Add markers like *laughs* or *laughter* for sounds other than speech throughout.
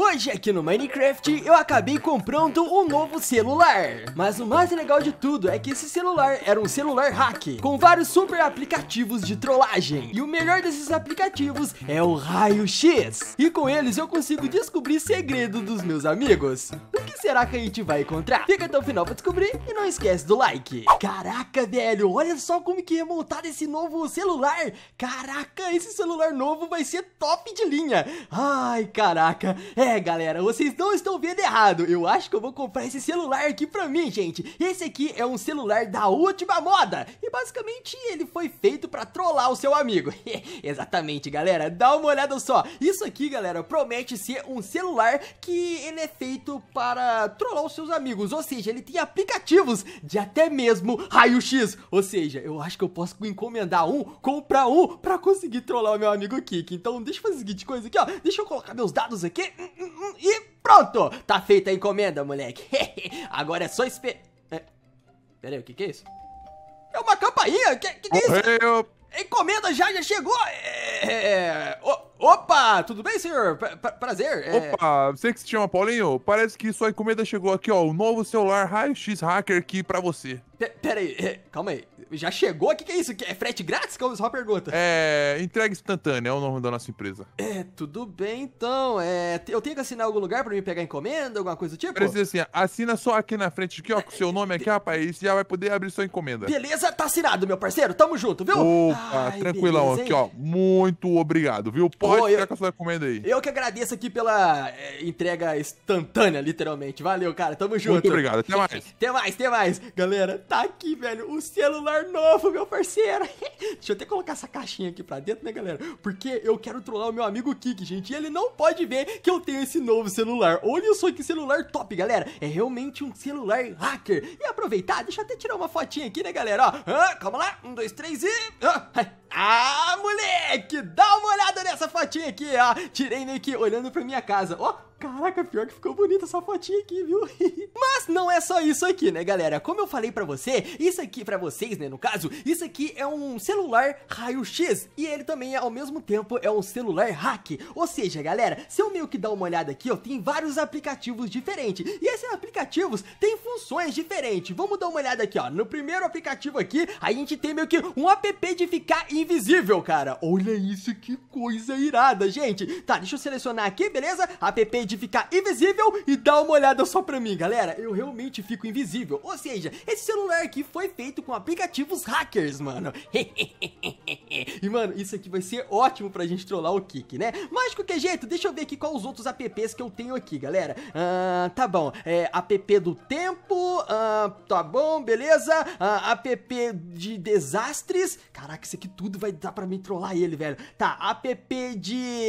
Hoje aqui no Minecraft eu acabei comprando um novo celular Mas o mais legal de tudo é que esse celular era um celular hack Com vários super aplicativos de trollagem E o melhor desses aplicativos é o Raio X E com eles eu consigo descobrir segredo dos meus amigos O que será que a gente vai encontrar? Fica até o final pra descobrir e não esquece do like Caraca velho, olha só como que é montado esse novo celular Caraca, esse celular novo vai ser top de linha Ai caraca, é é, galera, vocês não estão vendo errado. Eu acho que eu vou comprar esse celular aqui pra mim, gente. Esse aqui é um celular da última moda. E basicamente ele foi feito pra trollar o seu amigo. *laughs* Exatamente, galera. Dá uma olhada só. Isso aqui, galera, promete ser um celular que ele é feito para trollar os seus amigos. Ou seja, ele tem aplicativos de até mesmo raio-x. Ou seja, eu acho que eu posso encomendar um, comprar um pra conseguir trollar o meu amigo Kiki. Então deixa eu fazer a seguinte coisa aqui, ó. Deixa eu colocar meus dados aqui. Hum, e pronto! Tá feita a encomenda, moleque. *laughs* Agora é só esperar. É. Pera aí, o que, que é isso? É uma campainha? Que que, que é isso? Encomenda já, já chegou! É... é, é, é Opa, tudo bem, senhor? prazer. É... Opa, você que se chama Paulinho, parece que sua encomenda chegou aqui, ó. O novo celular raio-x hacker aqui pra você. P pera aí, é, calma aí. Já chegou? O que, que é isso? É frete grátis? Calma, só uma pergunta. É, entrega instantânea é o nome da nossa empresa. É, tudo bem então. É, eu tenho que assinar algum lugar pra me pegar encomenda, alguma coisa do tipo? Precisa assim, assina só aqui na frente, aqui, ó, com o seu nome aqui, é, rapaz, e você já vai poder abrir sua encomenda. Beleza, tá assinado, meu parceiro. Tamo junto, viu? Opa, Ai, tranquilão beleza, aqui, ó. Muito obrigado, viu? pode oh, eu, com a aí. Eu que agradeço aqui pela eh, entrega instantânea, literalmente. Valeu, cara. Tamo junto. Muito obrigado. Até mais. *laughs* até mais, até mais. Galera, tá aqui, velho, o celular novo, meu parceiro. *laughs* Deixa eu até colocar essa caixinha aqui pra dentro, né, galera? Porque eu quero trollar o meu amigo Kik, gente. E ele não pode ver que eu tenho esse novo celular. Olha só que celular top, galera. É realmente um celular hacker. E aproveitar, deixa eu até tirar uma fotinha aqui, né, galera? Ó, ah, calma lá. Um, dois, três e... Ah, ai. Ah, moleque, dá uma olhada nessa fotinha aqui, ó. Tirei meio que olhando pra minha casa. Ó, Caraca, pior que ficou bonita essa fotinha aqui, viu? *laughs* Mas não é só isso aqui, né, galera? Como eu falei pra você, isso aqui, pra vocês, né, no caso, isso aqui é um celular raio-x. E ele também, ao mesmo tempo, é um celular hack. Ou seja, galera, se eu meio que dar uma olhada aqui, ó, tem vários aplicativos diferentes. E esses aplicativos têm funções diferentes. Vamos dar uma olhada aqui, ó. No primeiro aplicativo aqui, a gente tem meio que um app de ficar invisível, cara. Olha isso, que coisa irada, gente. Tá, deixa eu selecionar aqui, beleza? App de ficar invisível e dá uma olhada só pra mim, galera. Eu realmente fico invisível. Ou seja, esse celular aqui foi feito com aplicativos hackers, mano. *laughs* e, mano, isso aqui vai ser ótimo pra gente trollar o Kik, né? Mas, de qualquer jeito, deixa eu ver aqui quais os outros apps que eu tenho aqui, galera. Ah, tá bom. É, app do tempo. Ah, tá bom, beleza. Ah, app de desastres. Caraca, isso aqui tudo vai dar pra mim trollar ele, velho. Tá, app de...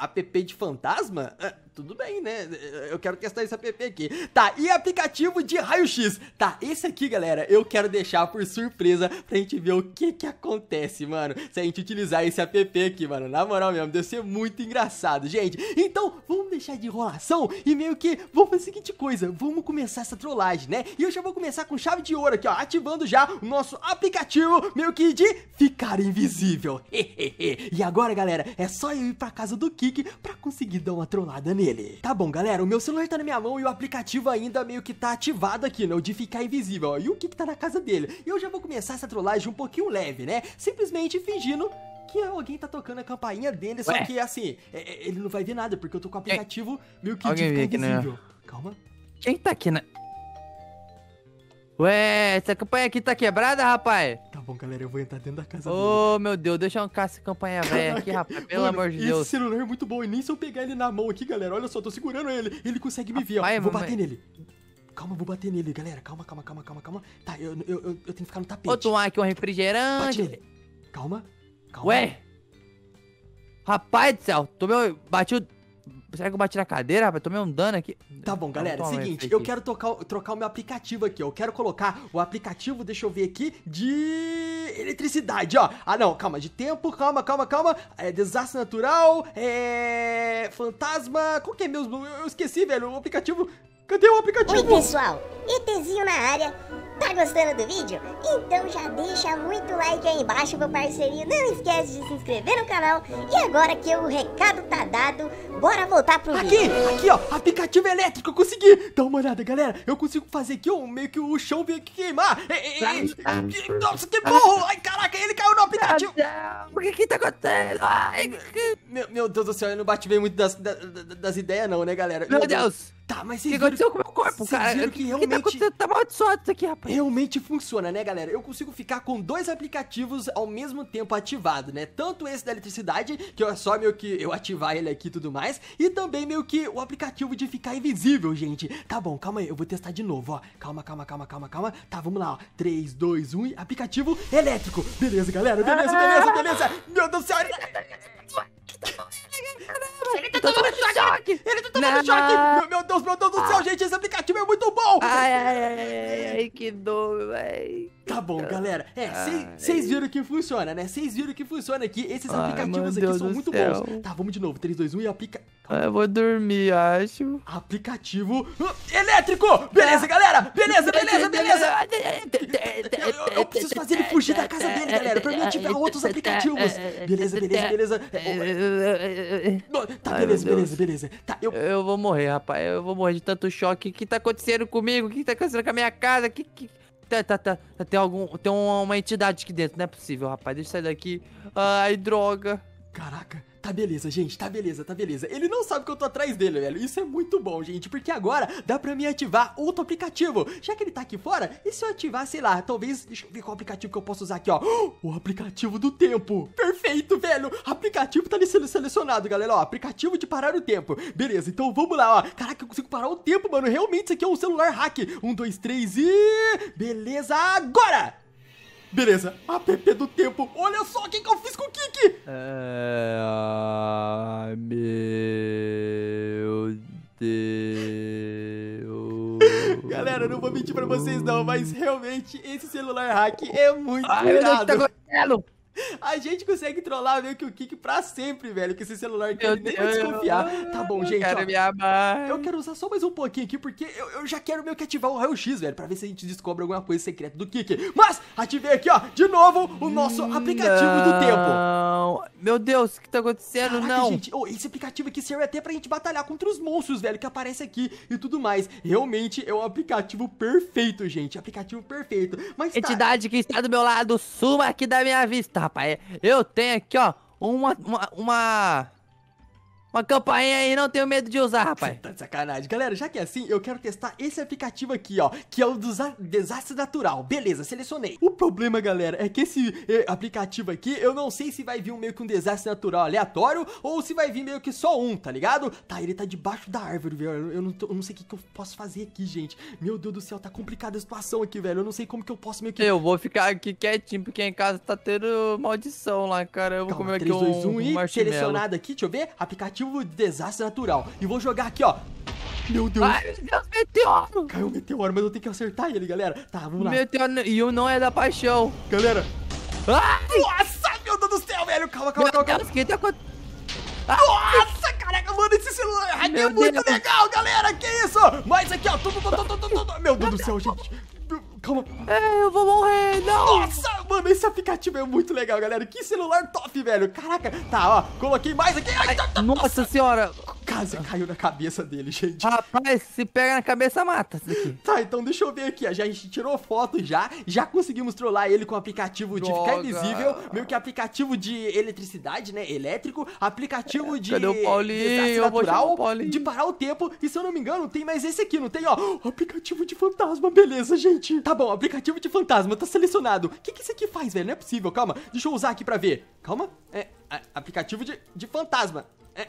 app de fantasma? Ah, tudo bem, né? Eu quero testar esse app aqui. Tá, e aplicativo de raio-x? Tá, esse aqui, galera, eu quero deixar por surpresa pra gente ver o que que acontece, mano. Se a gente utilizar esse app aqui, mano. Na moral mesmo, deve ser muito engraçado, gente. Então, vamos deixar de enrolação e meio que vamos fazer a seguinte coisa. Vamos começar essa trollagem, né? E eu já vou começar com chave de ouro aqui, ó. Ativando já o nosso aplicativo, meio que de ficar invisível. *laughs* e agora, galera, é só eu ir pra casa do Kiki pra conseguir dar uma trollada nele. Tá bom, galera, o meu celular tá na minha mão e o aplicativo ainda meio que tá ativado aqui, né? O de ficar invisível, ó. E o que que tá na casa dele? E eu já vou começar essa trollagem um pouquinho leve, né? Simplesmente fingindo que alguém tá tocando a campainha dele, Ué? só que assim, é, é, ele não vai ver nada, porque eu tô com o aplicativo Ei. meio que alguém de ficar invisível. Calma. Quem tá aqui na... Ué, essa campanha aqui tá quebrada, rapaz? bom, galera, eu vou entrar dentro da casa Ô, oh, meu Deus, deixa eu arrancar essa campanha velha aqui, rapaz, pelo mano, amor de Deus. Esse celular é muito bom, e nem se eu pegar ele na mão aqui, galera, olha só, tô segurando ele, ele consegue me rapaz, ver, ó. Vou bater nele. Calma, vou bater nele, galera, calma, calma, calma, calma, calma. Tá, eu, eu, eu, eu tenho que ficar no tapete. Ô, tomar aqui um refrigerante. Bate nele. Calma, calma. Ué! Rapaz do céu, tomei, bati o... Será que eu bati na cadeira, rapaz? Tomei um dano aqui. Tá bom, tá galera. Seguinte, eu quero tocar, trocar o meu aplicativo aqui. Eu quero colocar o aplicativo, deixa eu ver aqui, de eletricidade, ó. Ah, não, calma, de tempo, calma, calma, calma. É, desastre natural, é. Fantasma. Qual que é mesmo? Eu, esqueci, velho. O aplicativo. Cadê o aplicativo? Oi, pessoal. ETzinho na área Tá gostando do vídeo? Então já deixa muito like aí embaixo, meu parceirinho. Não esquece de se inscrever no canal. E agora que o recado tá dado, bora voltar pro aqui, vídeo. Aqui, ó, aplicativo elétrico, eu consegui. Dá uma olhada, galera. Eu consigo fazer aqui, ó, meio que o chão vem aqui queimar. É, nossa, que burro. Ai, caraca, ele caiu no aplicativo. O que que tá acontecendo? Ai, meu, meu, Deus do céu, eu não bate bem muito das, das, das ideias não, né, galera? Meu, meu Deus. Deus. Tá, mas vocês. O que aconteceu com o meu corpo, cara? Viram que realmente. que tá Tá amaldiçoado isso aqui, rapaz. Realmente funciona, né, galera? Eu consigo ficar com dois aplicativos ao mesmo tempo ativado, né? Tanto esse da eletricidade, que é só meio que eu ativar ele aqui e tudo mais, e também meio que o aplicativo de ficar invisível, gente. Tá bom, calma aí, eu vou testar de novo, ó. Calma, calma, calma, calma, calma. Tá, vamos lá, ó. 3, 2, 1, aplicativo elétrico. Beleza, galera, beleza, beleza, beleza. Meu Deus do céu. Ele tá tomando choque! Ele tá tomando choque! Meu Deus, meu Deus do céu, ah. gente! Esse aplicativo é muito bom! Ai, ai, ai, que dor, véi. Tá bom, galera. É, vocês viram que funciona, né? Vocês viram que funciona aqui. Esses aplicativos aqui são muito bons. Tá, vamos de novo. 3, 2, 1 e aplica. É, eu vou dormir, acho. Aplicativo uh, elétrico! Beleza, galera! Beleza, beleza, beleza! Eu, eu, preciso fazer ele fugir da casa dele, galera, pra mim ativar outros aplicativos. Beleza, beleza, beleza. Tá, beleza, beleza, beleza. Tá, eu... eu vou morrer, rapaz. Eu vou morrer de tanto choque. O que tá acontecendo comigo? O que tá acontecendo com a minha casa? O que... que... Tá, tá, tá, tem algum. Tem uma, entidade aqui dentro, não é possível, rapaz. Deixa eu sair daqui. Ai, droga. Caraca, tá beleza, gente, tá beleza, tá beleza. Ele não sabe que eu tô atrás dele, velho. Isso é muito bom, gente, porque agora dá pra mim ativar outro aplicativo. Já que ele tá aqui fora, e se eu ativar, sei lá, talvez... Deixa eu ver qual aplicativo que eu posso usar aqui, ó. *gasps* O aplicativo do tempo. Perfeito, velho. Aplicativo tá ali selecionado, galera, ó. Aplicativo de parar o tempo. Beleza, então vamos lá, ó. Caraca, eu consigo parar o tempo, mano. Realmente isso aqui é um celular hack. Um, dois, três e... Beleza, agora! Beleza, app é do tempo. Olha só o que eu fiz com o Kiki! É... meu Deus... Galera, não vou mentir pra vocês não, mas realmente esse celular hack é muito Ai, irado. meu Deus, tá a gente consegue trollar meio que o Kik pra sempre, velho. Que esse celular que ele nem vai desconfiar. Tá bom, eu gente. Quero ó, me amar. Eu quero usar só mais um pouquinho aqui, porque eu, eu já quero meio que ativar o raio-x, velho. Pra ver se a gente descobre alguma coisa secreta do Kik. Mas, ativei aqui, ó, de novo, o nosso hum, aplicativo Não. do tempo. Não. Meu Deus, o que tá acontecendo? Caraca, Não. gente. Oh, esse aplicativo aqui serve até pra gente batalhar contra os monstros, velho, que aparece aqui e tudo mais. Realmente é um aplicativo perfeito, gente. Aplicativo perfeito. Mas tá... Entidade que está do meu lado, suma aqui da minha vista rapaz. Eu tenho aqui, ó, uma, uma, uma uma campainha aí, não tenho medo de usar, rapaz. tá de sacanagem. Galera, já que é assim, eu quero testar esse aplicativo aqui, ó, que é o do desastre natural. Beleza, selecionei. O problema, galera, é que esse aplicativo aqui, eu não sei se vai vir meio que um desastre natural aleatório ou se vai vir meio que só um, tá ligado? Tá, ele tá debaixo da árvore, velho. Eu não, tô, eu não sei o que, que eu posso fazer aqui, gente. Meu Deus do céu, tá complicada a situação aqui, velho. Eu não sei como que eu posso meio que... Eu vou ficar aqui quietinho, porque em casa tá tendo maldição lá, cara. Eu vou Calma, comer 3, aqui 2, um, 1 um e selecionado aqui, deixa eu ver. Aplicativo aplicativo de desastre natural. E vou jogar aqui, ó. Meu Deus. Ai, meu Deus, meteoro. Caiu um meteoro, mas eu tenho que acertar ele, galera. Tá, vamos lá. Meteoro e o não é da paixão. Galera. Ai. Nossa, meu Deus do céu, velho. Calma, calma, meu calma. Deus, calma. Que tá Nossa, caraca, mano, esse celular meu é muito Deus. legal, galera. Que isso? Mas aqui, ó. Tu, tu, tu, meu Deus do céu, gente calma. É, eu vou morrer, não! Nossa, mano, esse aplicativo é muito legal, galera. Que celular top, velho. Caraca, tá, ó, coloquei mais aqui. Ai, Ai, nossa, tá, tá. nossa senhora, Quase caiu na cabeça dele, gente. Rapaz, se pega na cabeça, mata Tá, então deixa eu ver aqui. Ó. Já a gente tirou foto já. Já conseguimos trollar ele com o aplicativo Droga. de ficar invisível. Meio que aplicativo de eletricidade, né? Elétrico. Aplicativo de. Cadê o Paulinho? Natural, o Paulinho. De parar o tempo. E se eu não me engano, tem mais esse aqui, não tem? Ó, *gasps* aplicativo de fantasma. Beleza, gente. Tá bom, aplicativo de fantasma. Tá selecionado. O que, que isso aqui faz, velho? Não é possível. Calma. Deixa eu usar aqui pra ver. Calma. É. é aplicativo de, de fantasma. É,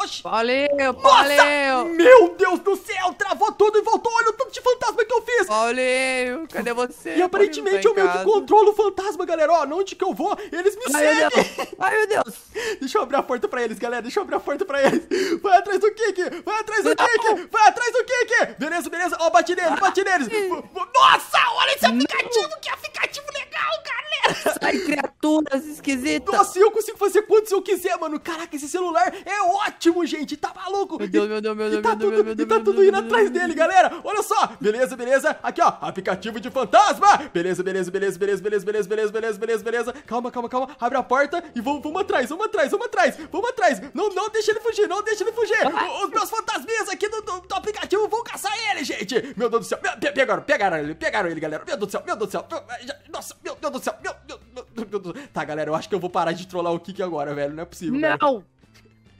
Oxi. Paulinho, Paulinho. meu Deus do céu, travou tudo e voltou. Olha o tanto de fantasma que eu fiz. Paulinho, cadê você? E aparentemente tá eu meio que controlo o fantasma, galera. Ó, onde que eu vou, eles me Ai, seguem. Meu Ai, meu Deus. *laughs* Deixa eu abrir a porta pra eles, galera. Deixa eu abrir a porta pra eles. Vai atrás do Kiki. Vai atrás do Não. Kiki. Vai atrás do Kiki. Beleza, beleza. Ó, bate nele, bate neles. Ah. Nossa, olha esse aplicativo. Não. Que aplicativo legal, galera. Sai, criatura ondas esquisitas. Nossa, eu consigo fazer quantos eu quiser, mano. Caraca, esse celular é ótimo, gente. Tá maluco. Meu Deus, meu Deus, tá meu Deus. E tá tudo, Deus, e tá tudo indo atrás dele, galera. Olha só. Beleza, beleza. Aqui, ó. Aplicativo de fantasma. Beleza, beleza, beleza, beleza, beleza, beleza, beleza, beleza, beleza, beleza. Calma, calma, calma. Abre a porta e vamos, vamos atrás, vamos atrás, vamos atrás. Vamos atrás. Não, não deixa ele fugir, não deixa ele fugir. Ah. Os meus fantasminhas aqui do, do, do aplicativo vão caçar ele, gente. Meu Deus do céu. Pegaram, pegaram ele, pegaram ele, galera. Meu Deus do céu, meu Deus do céu. Nossa, meu Deus do céu. Meu Deus. Tá, galera, eu acho que eu vou parar de trollar o Kiki agora, velho. Não é possível. Não!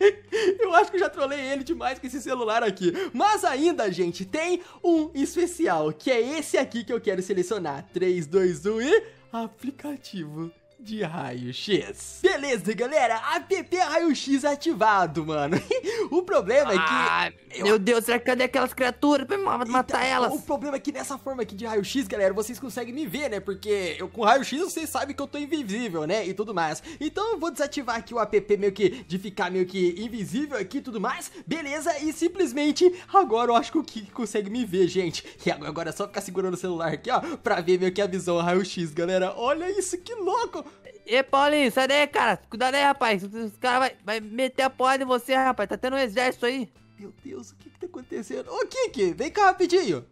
*laughs* Eu acho que eu já trolei ele demais com esse celular aqui. Mas ainda, gente, tem um especial, que é esse aqui que eu quero selecionar. 3, 2, 1 e... Aplicativo de raio-x. Beleza, galera, app raio-x ativado, mano. *laughs* o problema ah. é que ah, meu Deus, será que cadê aquelas criaturas pra então, matar então, elas? O problema é que nessa forma aqui de raio-x, galera, vocês conseguem me ver, né? Porque eu com raio-x vocês sabem que eu tô invisível, né? E tudo mais. Então eu vou desativar aqui o app meio que de ficar meio que invisível aqui e tudo mais. Beleza, e simplesmente agora eu acho que o Kiki consegue me ver, gente. E agora é só ficar segurando o celular aqui, ó, pra ver meio que a visão raio-x, galera. Olha isso, que louco! E Paulinho, sai daí, cara. Cuidado aí, rapaz. Os caras vai, vai meter a porra em você, rapaz. Tá tendo um exército aí. Meu Deus, o que que tá acontecendo? Ô, Kiki, vem cá rapidinho.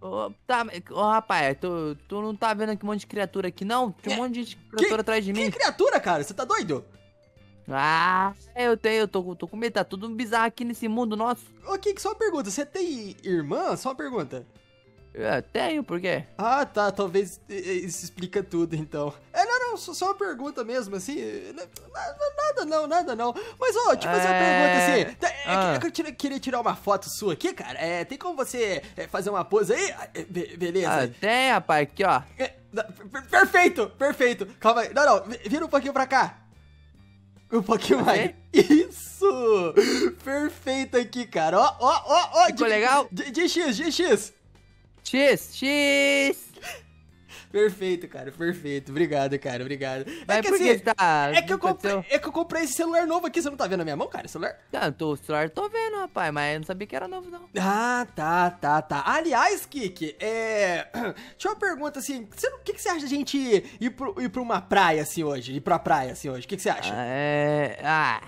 Ô, tá, ô rapaz, tu, tu não tá vendo aqui um monte de criatura aqui, não? Tem um é, monte de criatura que, atrás de mim. Que criatura, cara? Você tá doido? Ah, eu tenho, eu tô, tô com medo, tá tudo bizarro aqui nesse mundo nosso. Ô, Kiki, só uma pergunta, você tem irmã? Só uma pergunta. Eu ah, tenho, por quê? Ah, tá, talvez isso explica tudo, então. É, não, não, só uma pergunta mesmo, assim, eh, nada não, nada não. Mas, ó, te fazer uma é. pergunta, assim, tá, eh, ah. eu queria tirar uma foto sua aqui, cara, é, tem como você fazer uma pose aí? Ah, beleza. Ah, tem, rapaz, aqui, ó. perfeito, perfeito, calma aí, não, não, vira um pouquinho pra cá. Um pouquinho mais. Isso! Perfeito aqui, cara. Ó, ó, ó, ó. Ficou legal? de X, de X. X, X! Perfeito, cara, perfeito. Obrigado, cara, obrigado. Mas é que, por assim, que tá... É que, eu comprei, é que eu comprei esse celular novo aqui, você não tá vendo a minha mão, cara, o celular? Não, tô, o celular tô vendo, rapaz, mas eu não sabia que era novo, não. Ah, tá, tá, tá. Aliás, Kiki, é... *clears throat* Deixa eu uma pergunta, assim, você, o que, que você acha da gente ir, ir, pro, ir pra uma praia, assim, hoje? Ir pra praia, assim, hoje, o que, que você acha? Ah, é... Ah...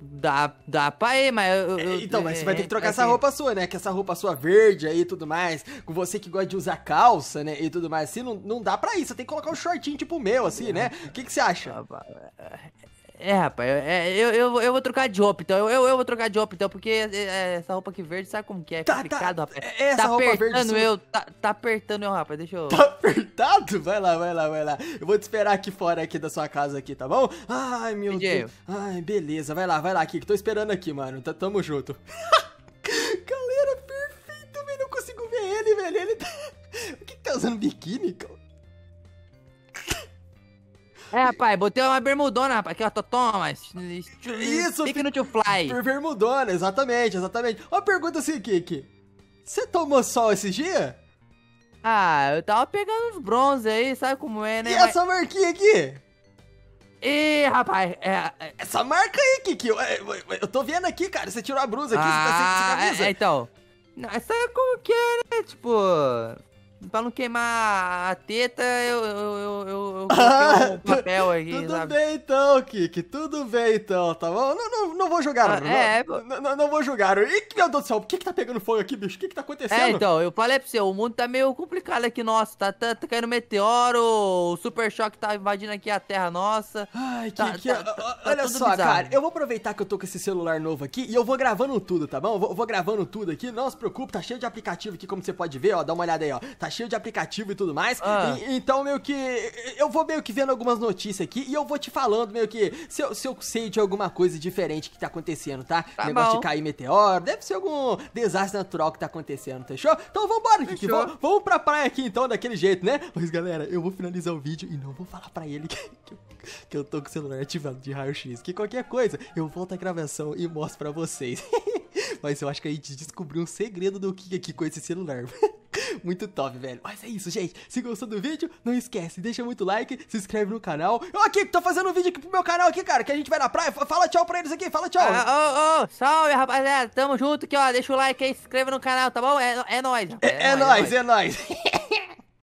Dá, dá pra ir, mas. Eu, eu, é, então, mas você vai ter que é, trocar é essa assim. roupa sua, né? Que essa roupa sua verde aí e tudo mais. Com você que gosta de usar calça, né? E tudo mais. Assim, não, não dá pra ir. Você tem que colocar um shortinho tipo o meu, assim, né? O que, que você acha? Ah, é, rapaz, é, eu, eu, eu vou trocar de roupa, então. Eu, eu, eu vou trocar de roupa, então, porque é, é, essa roupa aqui verde, sabe como que é? é tá, tá complicado, tá, rapaz. É, essa tá roupa apertando verde, eu, tá, tá, apertando eu, rapaz. Deixa eu. Tá apertado? Vai lá, vai lá, vai lá. Eu vou te esperar aqui fora aqui da sua casa aqui, tá bom? Ai, meu DJ. Deus. Ai, beleza. Vai lá, vai lá aqui, que tô esperando aqui, mano. tamo junto. *laughs* Galera, perfeito, velho. Eu consigo ver ele, velho. Ele tá. O que, que tá usando biquíni, cara? É, rapaz, botei uma bermudona, rapaz. Aqui, ó, toma. Hum, Isso, Fica to fly. Bermudona, exatamente, exatamente. Uma pergunta assim, Kiki. Você tomou sol esse dia? Ah, eu tava pegando uns bronze aí, sabe como é, né? E essa marquinha aqui? Ih, rapaz, é, é Essa marca aí, Kiki, eu, é, eu, eu, tô vendo aqui, cara, você tirou a blusa aqui, ah, você tá sem, sem ah, camisa. É, então. é, então, sabe como que é, né? Tipo, Pra não queimar a teta, eu, eu, eu, eu *laughs* coloquei um papel aí Tudo sabe? bem então, Kiki. Tudo bem então, tá bom? Não, não, não vou jogar, ah, não, é... não, não, não vou jogar. E, meu Deus do céu, o que que tá pegando fogo aqui, bicho? O que que tá é, acontecendo? É, então, eu falei pra você, o mundo tá meio complicado aqui, nossa. Tá, tá, tá caindo meteoro, o super choque tá invadindo aqui a terra nossa. Ai, tá, Kiki, tá, tá, olha só, bizarro. cara. Eu vou aproveitar que eu tô com esse celular novo aqui e eu vou gravando tudo, tá bom? Eu vou, vou gravando tudo aqui. Não se preocupe, tá cheio de aplicativo aqui, como você pode ver, ó. Dá uma olhada aí, ó. Tá tá cheio de aplicativo e tudo mais. Ah. E, então, meio que. Eu vou meio que vendo algumas notícias aqui e eu vou te falando, meio que, se eu, se eu sei de alguma coisa diferente que tá acontecendo, tá? tá Negócio bom. de cair meteoro, deve ser algum desastre natural que tá acontecendo, fechou? Então vambora, Kiki. Vamos, vamos pra praia aqui então, daquele jeito, né? Mas galera, eu vou finalizar o vídeo e não vou falar pra ele *laughs* que, que, eu, que eu tô com o celular ativado de raio-x. Que qualquer coisa, eu volto à gravação e mostro pra vocês. *laughs* Mas eu acho que a gente descobriu um segredo do Kiki aqui com esse celular. *laughs* *laughs* Muito top, velho. Mas é isso, gente. Se gostou do vídeo, não esquece, deixa muito like, se inscreve no canal. Eu aqui, tô fazendo um vídeo aqui pro meu canal aqui, cara, que a gente vai na praia. Fala tchau pra eles aqui, fala tchau. Ô, ah, ô, oh, oh, salve, rapaziada. Tamo junto aqui, ó. Deixa o like aí, se inscreva no canal, tá bom? É, é nóis, É, é, é nóis, é nóis. É nóis. *laughs*